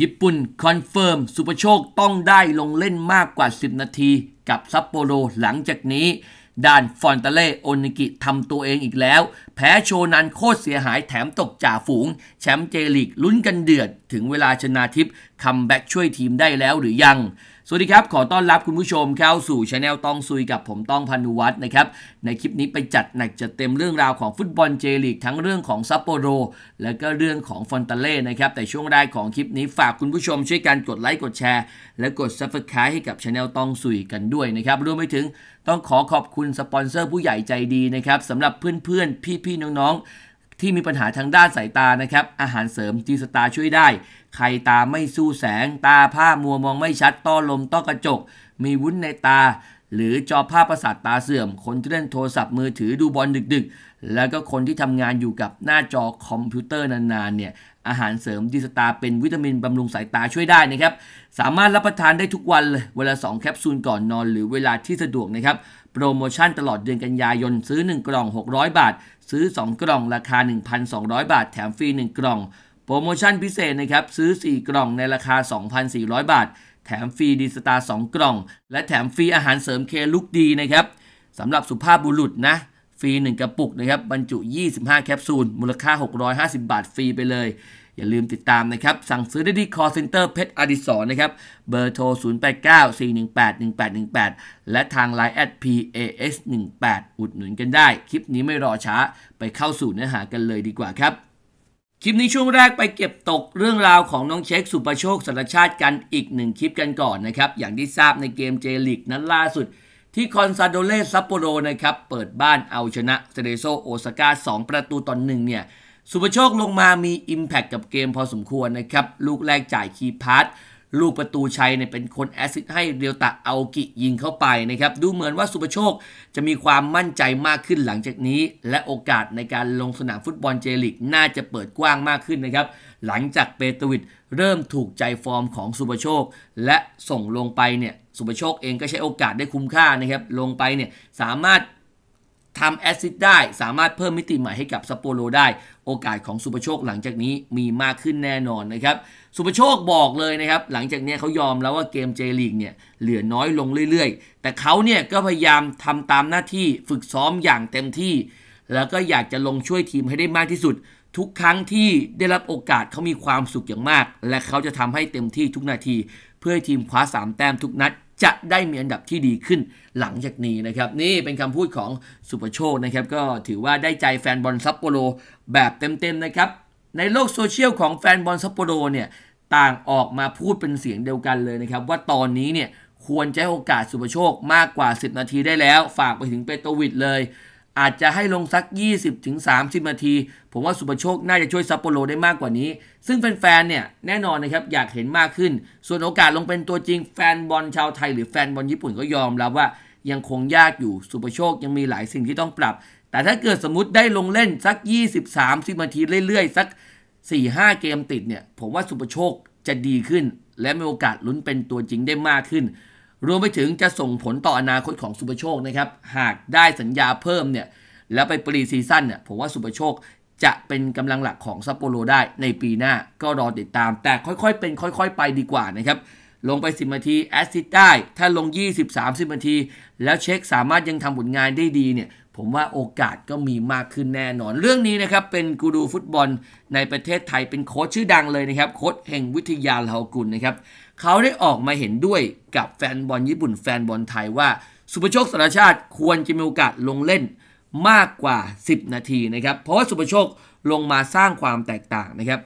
ญี่ปุ่นคอนเฟิร์มสุปโชคต้องได้ลงเล่นมากกว่า 10 นาทีกับซัปโปโรหลังจากนี้ ด้านฟอนตาเล่โอนิกิทำตัวเองอีกแล้ว แพ้โชนันโคตรเสียหายแถมตกจ่าฝูง แชมป์เจลิกลุ้นกันเดือด ถึงเวลาชนาทิพย์คัมแบ็กช่วยทีมได้แล้วหรือยังสวัสดีครับ ขอต้อนรับคุณผู้ชมเข้าสู่ช anel ต้องซุยกับผมต้องพันุวัฒน์นะครับในคลิปนี้ไปจัดหนักจัดเต็มเรื่องราวของฟุตบอลเจลีกทั้งเรื่องของซัปโปโรและก็เรื่องของฟอนตาเล่นะครับแต่ช่วงแรกของคลิปนี้ฝากคุณผู้ชมช่วยกันกดไลค์กดแชร์ และกดซับสไครต์ให้กับช anel ต้องซุยกันด้วยนะครับรวมไปถึงต้องขอขอบคุณสปอนเซอร์ผู้ใหญ่ใจดีนะครับสำหรับเพื่อนๆพี่ๆน้องๆที่มีปัญหาทางด้านสายตานะครับ อาหารเสริมจีสตาช่วยได้ ใครตาไม่สู้แสง ตาผ้ามัวมองไม่ชัด ต้อลมต้อกระจก มีวุ้นในตา หรือจอภาพประสาทตาเสื่อม คนที่เล่นโทรศัพท์มือถือดูบอลดึก ๆ แล้วก็คนที่ทำงานอยู่กับหน้าจอคอมพิวเตอร์นานๆ เนี่ย อาหารเสริมดีสตาเป็นวิตามินบำรุงสายตาช่วยได้นะครับสามารถรับประทานได้ทุกวันเลยเวลา2แคปซูลก่อนนอนหรือเวลาที่สะดวกนะครับโปรโมชั่นตลอดเดือนกันยายนซื้อ 1กล่อง 600 บาท ซื้อ 2 กล่อง ราคา 1,200 บาท แถมฟรี 1กล่องโปรโมชั่นพิเศษนะครับซื้อ 4 กล่องในราคา 2,400 บาท แถมฟรี ดีสตาร์2กล่อง และแถมฟรีอาหารเสริมเคลุกดีนะครับสำหรับสุภาพบุรุษนะฟรี 1 กระปุกนะครับบรรจุ 25 แคปซูล มูลค่า 650 บาท ฟรีไปเลยอย่าลืมติดตามนะครับ สั่งซื้อได้ที่ call center เพชรอดิศรนะครับ เบอร์โทร 0 8 9 4 1 8 1 8 1 8 และทาง Line at pas 1 8อุดหนุนกันได้ คลิปนี้ไม่รอช้าไปเข้าสู่เนื้อหากันเลยดีกว่าครับ คลิปนี้ช่วงแรกไปเก็บตกเรื่องราวของน้องเช็ค สุประโชคสารชาติกันอีกหนึ่งคลิปกันก่อนนะครับ อย่างที่ทราบในเกมเจลิกนั้นล่าสุด ที่คอนซาโดเลซัปโปโรนะครับเปิดบ้านเอาชนะเซเรโซโอซาก้า2ประตูตอนหนึ่งเนี่ยสุประโชคลงมามี Impact กับเกมพอสมควรนะครับ ลูกแรกจ่ายคีพาร์ตลูกประตูชัยเนี่ยเป็นคนแอสซิสให้เรียวตะเอากิยิงเข้าไปนะครับ ดูเหมือนว่าสุประโชคจะมีความมั่นใจมากขึ้นหลังจากนี้และโอกาสในการลงสนามฟุตบอลเจลิกน่าจะเปิดกว้างมากขึ้นนะครับ หลังจากเปตวิดเริ่มถูกใจฟอร์มของสุประโชค และส่งลงไปเนี่ยสุประโชคเองก็ใช้โอกาสได้คุ้มค่านะครับลงไปเนี่ยสามารถทำแอซิดได้ สามารถเพิ่มมิติใหม่ให้กับซัปโปโรได้ โอกาสของสุปโชคหลังจากนี้มีมากขึ้นแน่นอนนะครับสุปโชคบอกเลยนะครับ หลังจากนี้เขายอมแล้วว่าเกมเจลีกเนี่ยเหลือน้อยลงเรื่อยๆ แต่เขาเนี่ยก็พยายามทำตามหน้าที่ฝึกซ้อมอย่างเต็มที่ แล้วก็อยากจะลงช่วยทีมให้ได้มากที่สุด ทุกครั้งที่ได้รับโอกาสเขามีความสุขอย่างมาก และเขาจะทำให้เต็มที่ทุกนาทีเพื่อให้ทีมคว้า3แต้มทุกนัดจะได้มีอันดับที่ดีขึ้นหลังจากนี้นะครับ นี่เป็นคำพูดของสุปโชคนะครับก็ถือว่าได้ใจแฟนบอลซัปโปโร แบบเต็มๆนะครับในโลกโซเชียลของแฟนบอลซัปโปโรเนี่ยต่างออกมาพูดเป็นเสียงเดียวกันเลยนะครับ ว่าตอนนี้เนี่ยควรใช้โอกาสสุปโชคมากกว่า 10 นาทีได้แล้ว ฝากไปถึงเปโตวิดเลยอาจจะให้ลงสัก 20-30นาที ผมว่าสุปโชคน่าจะช่วยซัปโปโรได้มากกว่านี้ ซึ่งแฟนๆ เนี่ย แน่นอนนะครับ อยากเห็นมากขึ้น ส่วนโอกาสลงเป็นตัวจริง แฟนบอลชาวไทย หรือแฟนบอลญี่ปุ่นก็ยอมรับว่ายังคงยากอยู่ สุปโชคยังมีหลายสิ่งที่ต้องปรับ แต่ถ้าเกิดสมมติได้ลงเล่นสัก 20-30นาที เรื่อยๆ สัก 4-5 เกมติดเนี่ย ผมว่าสุปโชคจะดีขึ้น และมีโอกาสลุ้นเป็นตัวจริงได้มากขึ้นรวมไปถึงจะส่งผลต่ออนาคตของสุปโชคนะครับ หากได้สัญญาเพิ่มเนี่ยแล้วไปปรีซีซั่นเนี่ยผมว่าสุปโชคจะเป็นกำลังหลักของซัปโปโรได้ในปีหน้าก็รอติดตาม แต่ค่อยๆ เป็นค่อยๆไปดีกว่านะครับ ลงไป 10 นาที แอสซิดได้ ถ้าลง 20-30 นาที แล้วเช็คสามารถยังทำผลงานได้ดีเนี่ยผมว่าโอกาสก็มีมากขึ้นแน่นอนเรื่องนี้นะครับเป็นกูดูฟุตบอล ในประเทศไทย เป็นโค้ชชื่อดังเลยนะครับโค้ชแห่งวิทยาลาวกุลนะครับเขาได้ออกมาเห็นด้วยกับแฟนบอลญี่ปุ่นแฟนบอลไทยว่า สุประโชคสารชาติควรจะมีโอกาสลงเล่นมากกว่า 10 นาทีนะครับ เพราะว่าสุประโชคลงมาสร้างความแตกต่างนะครับ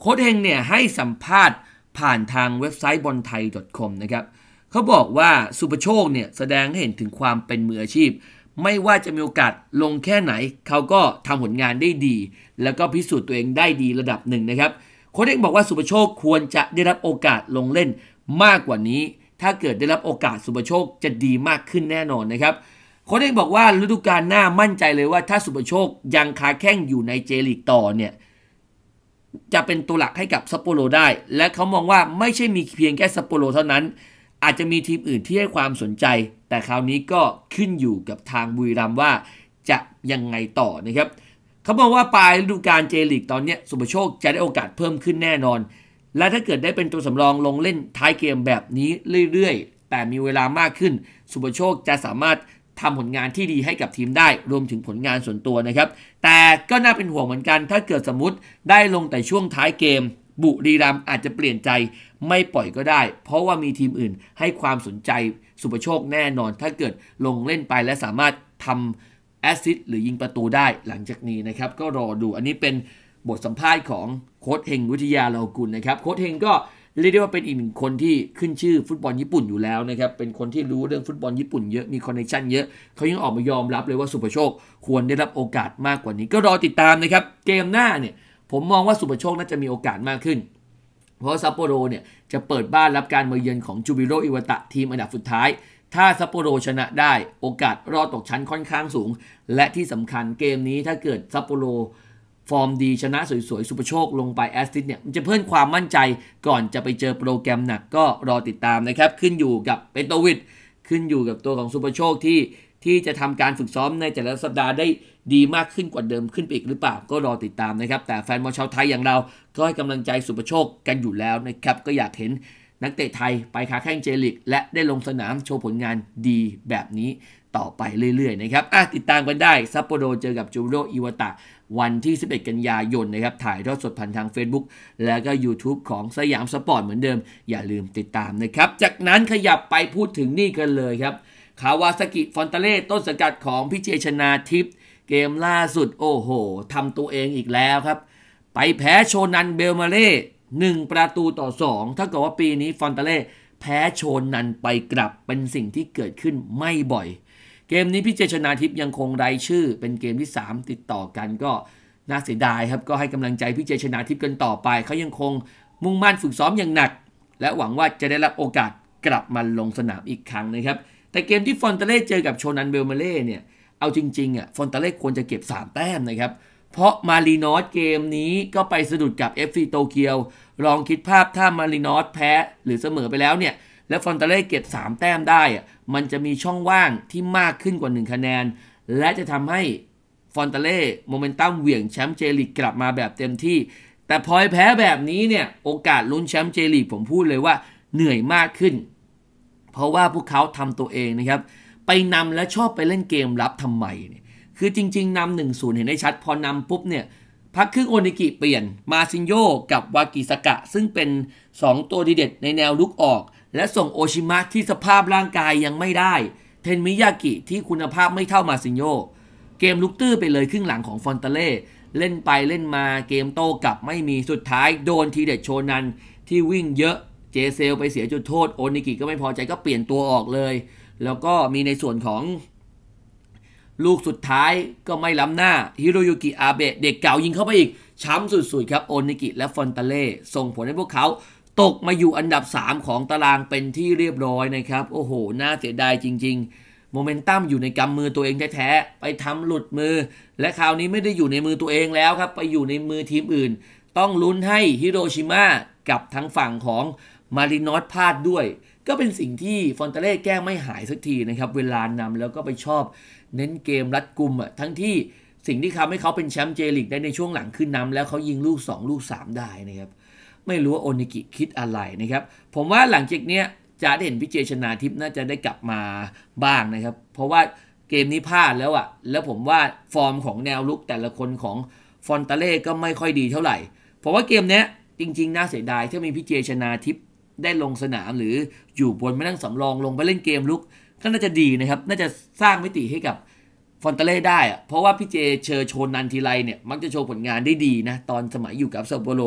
โค้ชเฮงเนี่ยให้สัมภาษณ์ผ่านทางเว็บไซต์บอลไทย .com นะครับเขาบอกว่าสุประโชคเนี่ยแสดงให้เห็นถึงความเป็นมืออาชีพ ไม่ว่าจะมีโอกาสลงแค่ไหน เขาก็ทำผลงานได้ดี แล้วก็พิสูจน์ตัวเองได้ดีระดับหนึ่งนะครับโค้ชเองบอกว่าสุปโชคควรจะได้รับโอกาสลงเล่นมากกว่านี้ ถ้าเกิดได้รับโอกาสสุปโชคจะดีมากขึ้นแน่นอนนะครับ โค้ชเองบอกว่าฤดูกาลหน้ามั่นใจเลยว่า ถ้าสุปโชคยังคาแข้งอยู่ในเจลีกต่อเนี่ยจะเป็นตัวหลักให้กับซัปโปโรได้ และเขามองว่าไม่ใช่มีเพียงแค่ซัปโปโรเท่านั้น อาจจะมีทีมอื่นที่ให้ความสนใจ แต่คราวนี้ก็ขึ้นอยู่กับทางบุรีรัมว่าจะยังไงต่อนะครับเขาบอกว่าปลายฤดูกาลเจลีกตอนนี้สุประโชคจะได้โอกาสเพิ่มขึ้นแน่นอน และถ้าเกิดได้เป็นตัวสำรองลงเล่นท้ายเกมแบบนี้เรื่อย ๆ แต่มีเวลามากขึ้น สุประโชคจะสามารถทำผลงานที่ดีให้กับทีมได้ รวมถึงผลงานส่วนตัวนะครับ แต่ก็น่าเป็นห่วงเหมือนกัน ถ้าเกิดสมมติได้ลงแต่ช่วงท้ายเกม บุรีรัมอาจจะเปลี่ยนใจไม่ปล่อยก็ได้ เพราะว่ามีทีมอื่นให้ความสนใจสุประโชคแน่นอน ถ้าเกิดลงเล่นไปและสามารถทำแอสซิสหรือยิงประตูได้หลังจากนี้นะครับก็รอดูอันนี้เป็นบทสัมภาษณ์ของโค้ชเฮงวิทยาเรากุลนะครับโค้ชเฮงก็เรียกได้ว่าเป็นอีกหนึ่งคนที่ขึ้นชื่อฟุตบอลญี่ปุ่นอยู่แล้วนะครับเป็นคนที่รู้เรื่องฟุตบอลญี่ปุ่นเยอะมีคอนเนคชั่นเยอะเขายังออกมายอมรับเลยว่าสุภโชคควรได้รับโอกาสมากกว่านี้ ก็รอติดตามนะครับเกมหน้าเนี่ยผมมองว่าสุภโชคน่าจะมีโอกาสมากขึ้น เพราะซัปโปโรเนี่ยจะเปิดบ้านรับการมาเยือนของจูบิโรอิวตะทีมอันดับสุดท้ายถ้าซัปโปโรชนะได้โอกาสรอดตกชั้นค่อนข้างสูง และที่สำคัญเกมนี้ถ้าเกิดซัปโปโรฟอร์มดีชนะสวยๆสุปโชค ลงไปแอสติสเนี่ยมันจะเพิ่มความมั่นใจ ก่อนจะไปเจอโปรแกรมหนักก็รอติดตามนะครับขึ้นอยู่กับเปโตวิดขึ้นอยู่กับตัวของสุปโชคที่ที่จะทำการฝึกซ้อมในแต่ละสัปดาห์ได้ดีมากขึ้นกว่าเดิมขึ้นไปอีกหรือเปล่า ก็รอติดตามนะครับ แต่แฟนบอลชาวไทยอย่างเราก็ให้กำลังใจสุปโชคกันอยู่แล้วนะครับก็อยากเห็นนักเตะไทยไป้าแข้งเจลิก และได้ลงสนามโชว์ผลงานดีแบบนี้ต่อไปเรื่อยๆนะครับติดตามกันได้ซัปโปโรเจอกับจูโรอิวตะ วันที่ 11 กันยายนนะครับ ถ่ายทอดสดผ่านทาง Facebook แล้วก็ YouTube ของสยามสปอร์ตเหมือนเดิม อย่าลืมติดตามนะครับ จากนั้นขยับไปพูดถึงนี่กันเลยครับคาวาสกิฟอนตาเล่ต้นสังกัดของพี่เจชนาทิพย์เกมล่าสุดโอ้โหทำตัวเองอีกแล้วครับ ไปแพ้โชนันเบลมาเล่1 ประตูต่อ 2 ถ้าเกิดว่าปีนี้ฟอนตาเล่แพ้โชนนันไปกลับเป็นสิ่งที่เกิดขึ้นไม่บ่อย เกมนี้พี่เจชนาทิพย์ยังคงไร้ชื่อเป็นเกมที่ 3 ติดต่อกันก็น่าเสียดายครับ ก็ให้กำลังใจพี่เจชนาทิพย์กันต่อไป เขายังคงมุ่งมั่นฝึกซ้อมอย่างหนัก และหวังว่าจะได้รับโอกาสกลับมาลงสนามอีกครั้งนะครับ แต่เกมที่ฟอนตาเล่เจอกับโชนันเบลเมเล่เนี่ยเอาจริงๆอ่ะฟอนตาเล่ควรจะเก็บ 3 แต้มนะครับเพราะมารีนอสเกมนี้ก็ไปสะดุดกับ FC โตเกียวลองคิดภาพถ้ามารีนอสแพ้หรือเสมอไปแล้วเนี่ย แล้วฟอนตาเล่เก็บ3แต้มได้ มันจะมีช่องว่างที่มากขึ้นกว่า 1 คะแนน และจะทำให้ฟอนตาเล่โมเมนตัมเหวี่ยงแชมป์เจลิกกลับมาแบบเต็มที่ แต่พอยแพ้แบบนี้เนี่ย โอกาสลุ้นแชมป์เจลิกผมพูดเลยว่าเหนื่อยมากขึ้น เพราะว่าพวกเขาทำตัวเองนะครับไปนำและชอบไปเล่นเกมรับทำไมเนี่ยคือจริงๆนำหนึ่งศูนย์เห็นได้ชัดพอนำปุ๊บเนี่ย พักครึ่งโอนิกิเปลี่ยนมาซินโยกับวากิสกะซึ่งเป็น 2 ตัวดีเด็ดในแนวลุกออก และส่งโอชิมะที่สภาพร่างกายยังไม่ได้ เทนมิยากิที่คุณภาพไม่เท่ามาซินโยเกมลุกตื้อไปเลยครึ่งหลังของฟอนเตเล่เล่นไปเล่นมาเกมโต้กลับไม่มีสุดท้ายโดนทีเด็ดโชนันที่วิ่งเยอะเจเซล ไปเสียจุดโทษโอนิกิก็ไม่พอใจก็เปลี่ยนตัวออกเลย แล้วก็มีในส่วนของลูกสุดท้ายก็ไม่ล้ำหน้าฮิโรยุกิอาเบะเด็กเก่ายิงเข้าไปอีก ช้ำสุดๆครับโอนิกิและฟอนตาเล่ส่งผลให้พวกเขา ตกมาอยู่อันดับ 3 ของตารางเป็นที่เรียบร้อยนะครับ โอ้โห น่าเสียดายจริงๆโมเมนตัมอยู่ในกำมือตัวเองแท้ๆ ไปทำหลุดมือ และคราวนี้ไม่ได้อยู่ในมือตัวเองแล้วครับ ไปอยู่ในมือทีมอื่น ต้องลุ้นให้ฮิโรชิมากับทั้งฝั่งของมารินอสพลาดด้วยก็เป็นสิ่งที่ฟอนเตเล่แก้ไม่หายสักทีนะครับเวลานำแล้วก็ไปชอบเน้นเกมรัดกุมอ่ะทั้งที่สิ่งที่ทำให้เขาเป็นแชมป์เจลิกได้ในช่วงหลังขึ้นนำแล้วเขายิงลูก 2 ลูก 3 ได้นะครับไม่รู้ว่าโอนิกิคิดอะไรนะครับผมว่าหลังจากเนี้ยจะได้เห็นพิเจชนาทิพย์น่าจะได้กลับมาบ้างนะครับเพราะว่าเกมนี้พลาดแล้วอ่ะแล้วผมว่าฟอร์มของแนวลุกแต่ละคนของฟอนตาเล่ก็ไม่ค่อยดีเท่าไหร่ เพราะว่าเกมเนี้ยจริงๆน่าเสียดายถ้ามีพิเจชนาทิพย์ได้ลงสนามหรืออยู่บนไม่นั่งสำรองลงไปเล่นเกมลุกก็น่าจะดีนะครับ น่าจะสร้างมิติให้กับฟอนเตเล่ได้อะเพราะว่าพี่เจเชอร์โชนนันทีไรเนี่ยมักจะโชว์ผลงานได้ดีนะ ตอนสมัยอยู่กับซัโปโร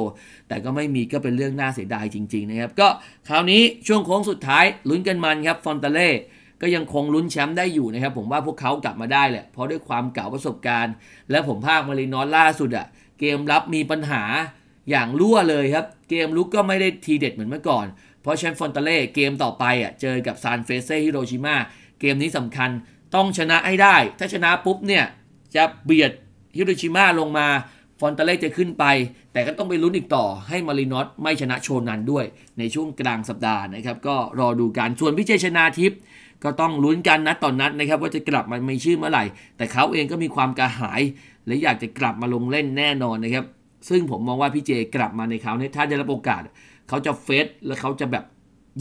แต่ก็ไม่มีก็เป็นเรื่องน่าเสียดายจริงๆนะครับ ก็คราวนี้ช่วงโค้งสุดท้ายลุ้นกันมันครับฟอนเตเล่ก็ยังคงลุ้นแชมป์ได้อยู่นะครับผมว่าพวกเขากลับมาได้แหละเพราะด้วยความเก่าประสบการณ์ และผมภาคมารีนอสล่าสุดอะเกมรับมีปัญหาอย่างรั่วเลยครับเกมลุกก็ไม่ได้ทีเด็ดเหมือนเมื่อก่อน เพราะแชมป์ฟอนตาเล่เกมต่อไปอ่ะเจอกับซานเฟเซ่ฮิโรชิมาเกมนี้สำคัญต้องชนะให้ได้ ถ้าชนะปุ๊บเนี่ยจะเบียดฮิโรชิมาลงมาฟอนตาเล่จะขึ้นไปแต่ก็ต้องไปลุ้นอีกต่อให้มารินอตไม่ชนะโชนันด้วย ในช่วงกลางสัปดาห์นะครับก็รอดูกัน ส่วนพิเชชนาทิพย์ก็ต้องลุ้นกันนัดต่อนนัดนะครับ ว่าจะกลับมาไม่ชื่อเมื่อไหร่ แต่เขาเองก็มีความกระหาย และอยากจะกลับมาลงเล่นแน่นอนนะครับซึ่งผมมองว่าพี่เจกลับมาในคราวนี้ถ้าได้รับโอกาสเขาจะเฟสและเขาจะแบบ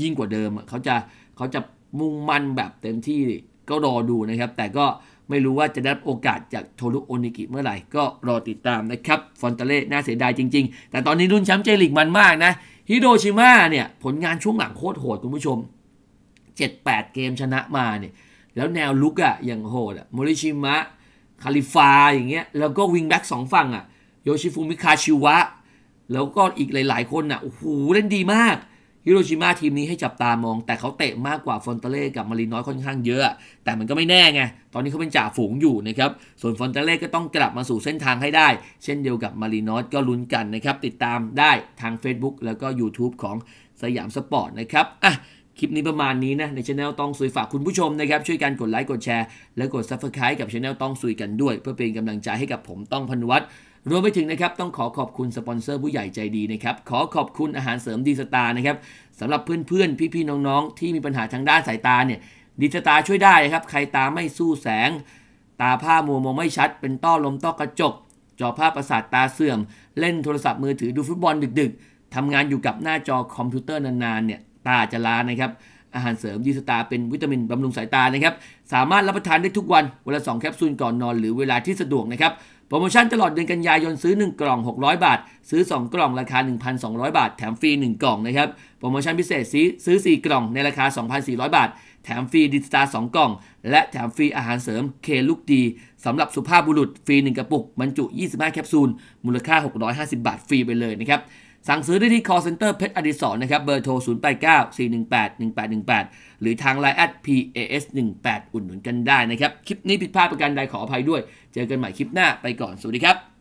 ยิ่งกว่าเดิมเขาจะเขาจะมุ่งมั่นแบบเต็มที่ก็รอดูนะครับ แต่ก็ไม่รู้ว่าจะได้โอกาสจากโทรุโอนิกิเมื่อไหร่ก็รอติดตามนะครับ ฟอนเตเล่น่าเสียดายจริง ๆ แต่ตอนนี้รุ่นแชมป์เจลิกมันมากนะฮิโดชิมาเนี่ยผลงานช่วงหลังโคตรโหดคุณผู้ชม7-8เกมชนะมาเนี่ยแล้วแนวลุกอะอย่างโหดอะโมริชิมะคาลิฟาอย่างเงี้ยแล้วก็วิงแบ็กสองฝั่งอะโยชิฟุมิคาชิวะ แล้วก็อีกหลาย ๆ คนน่ะ โอ้โห เล่นดีมาก ฮิโรชิมาทีมนี้ให้จับตามอง แต่เขาเตะมากกว่าฟอนเตเล่กับมารีน้อยค่อนข้างเยอะ แต่มันก็ไม่แน่ไง ตอนนี้เขาเป็นจ่าฝูงอยู่นะครับ ส่วนฟอนเตเล่ก็ต้องกลับมาสู่เส้นทางให้ได้ เช่นเดียวกับมารีน้อยก็ลุ้นกันนะครับ ติดตามได้ทาง Facebook แล้วก็ YouTube ของสยามสปอร์ตนะครับอ่ะคลิปนี้ประมาณนี้นะในช anel ต้องสุยฝากคุณผู้ชมนะครับ ช่วยกันกดไลค์ กดแชร์และกดซับสไครต์กับช anel ต้องสุยกันด้วย เพื่อเป็นกาลังใจให้กับผมต้องพันวัตรวมไปถึงนะครับ ต้องขอขอบคุณสปอนเซอร์ผู้ใหญ่ใจดีนะครับ ขอขอบคุณอาหารเสริมดีสตาร์นะครับสำหรับเพื่อนๆ พี่ๆ น้องๆ ที่มีปัญหาทางด้านสายตาเนี่ยดีสตาร์ช่วยได้นะครับ ใครตาไม่สู้แสง ตาผ้ามัวมองไม่ชัด เป็นต้อลมต้อกระจก จอภาพประสาทตาเสื่อม เล่นโทรศัพท์มือถือดูฟุตบอลดึกๆทำงานอยู่กับหน้าจอคอมพิวเตอร์นานๆเนี่ยตาจะล้านะครับอาหารเสริมดีสตาเป็นวิตามินบำรุงสายตานะครับ สามารถรับประทานได้ทุกวันเวลา2แคปซูลก่อนนอนหรือเวลาที่สะดวกนะครับโปรโมชั่นตลอดเดือนกันยายนซื้อ 1 กล่อง 600 บาท ซื้อ 2 กล่องราคา 1,200 บาท แถมฟรี1 กล่องนะครับโปรโมชั่นพิเศษซื้อซื้อ 4 กล่องในราคา 2,400 บาท แถมฟรีดิสตาร์ 2 กล่อง และแถมฟรีอาหารเสริมเคลูกดีสำหรับสุภาพบุรุษฟรี1กระปุกบรรจุ 25 แคปซูล มูลค่า 650 บาทฟรีไปเลยนะครับสั่งซื้อได้ที่ call center เพชรอดิศรนะครับ เบอร์โทร 0 8 9 4 1 8 1 8 1 8 หรือทาง Line at pas 1 8อุ่นหนุนกันได้นะครับ คลิปนี้ผิดพลาดประการใดขออภัยด้วย เจอกันใหม่คลิปหน้าไปก่อน สวัสดีครับ